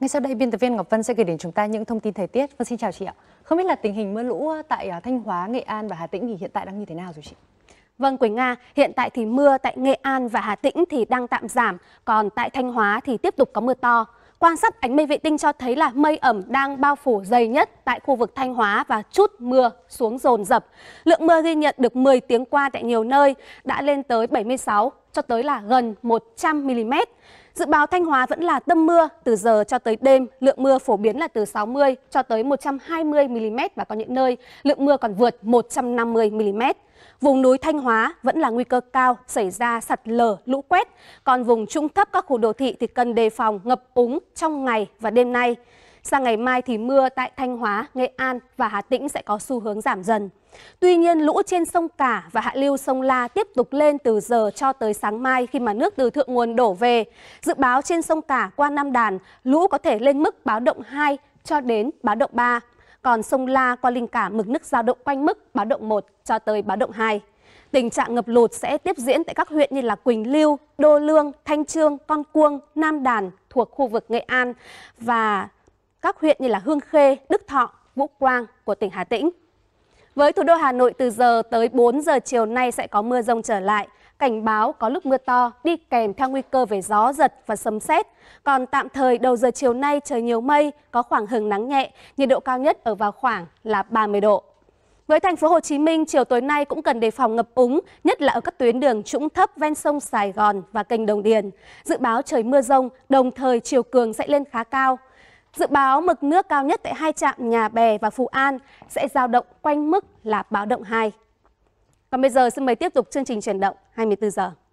Ngay sau đây, biên tập viên Ngọc Vân sẽ gửi đến chúng ta những thông tin thời tiết. Vâng, xin chào chị ạ. Không biết là tình hình mưa lũ tại à, Thanh Hóa, Nghệ An và Hà Tĩnh thì hiện tại đang như thế nào rồi chị? Vâng Quỳnh Nga, hiện tại thì mưa tại Nghệ An và Hà Tĩnh thì đang tạm giảm, còn tại Thanh Hóa thì tiếp tục có mưa to. Quan sát ánh mây vệ tinh cho thấy là mây ẩm đang bao phủ dày nhất tại khu vực Thanh Hóa và chút mưa xuống dồn dập. Lượng mưa ghi nhận được 10 tiếng qua tại nhiều nơi đã lên tới 76 cho tới là gần 100 mm. Dự báo Thanh Hóa vẫn là tâm mưa, từ giờ cho tới đêm, lượng mưa phổ biến là từ 60 cho tới 120 mm và có những nơi lượng mưa còn vượt 150 mm. Vùng núi Thanh Hóa vẫn là nguy cơ cao xảy ra sạt lở, lũ quét, còn vùng trung thấp các khu đô thị thì cần đề phòng ngập úng trong ngày và đêm nay. Sang ngày mai thì mưa tại Thanh Hóa, Nghệ An và Hà Tĩnh sẽ có xu hướng giảm dần. Tuy nhiên, lũ trên sông Cả và hạ lưu sông La tiếp tục lên từ giờ cho tới sáng mai khi mà nước từ thượng nguồn đổ về. Dự báo trên sông Cả qua Nam Đàn, lũ có thể lên mức báo động 2 cho đến báo động 3. Còn sông La qua Linh Cả mực nước dao động quanh mức báo động 1 cho tới báo động 2. Tình trạng ngập lụt sẽ tiếp diễn tại các huyện như là Quỳnh Lưu, Đô Lương, Thanh Trương, Con Cuông, Nam Đàn thuộc khu vực Nghệ An và các huyện như là Hương Khê, Đức Thọ, Vũ Quang của tỉnh Hà Tĩnh. Với thủ đô Hà Nội từ giờ tới 4 giờ chiều nay sẽ có mưa rông trở lại. Cảnh báo có lúc mưa to đi kèm theo nguy cơ về gió giật và sấm sét. Còn tạm thời đầu giờ chiều nay trời nhiều mây, có khoảng hừng nắng nhẹ, nhiệt độ cao nhất ở vào khoảng là 30 độ. Với thành phố Hồ Chí Minh, chiều tối nay cũng cần đề phòng ngập úng, nhất là ở các tuyến đường trũng thấp ven sông Sài Gòn và kênh Đồng Điền. Dự báo trời mưa rông, đồng thời chiều cường sẽ lên khá cao. Dự báo mực nước cao nhất tại hai trạm Nhà Bè và Phú An sẽ dao động quanh mức là báo động 2. Còn bây giờ xin mời tiếp tục chương trình chuyển động 24 giờ.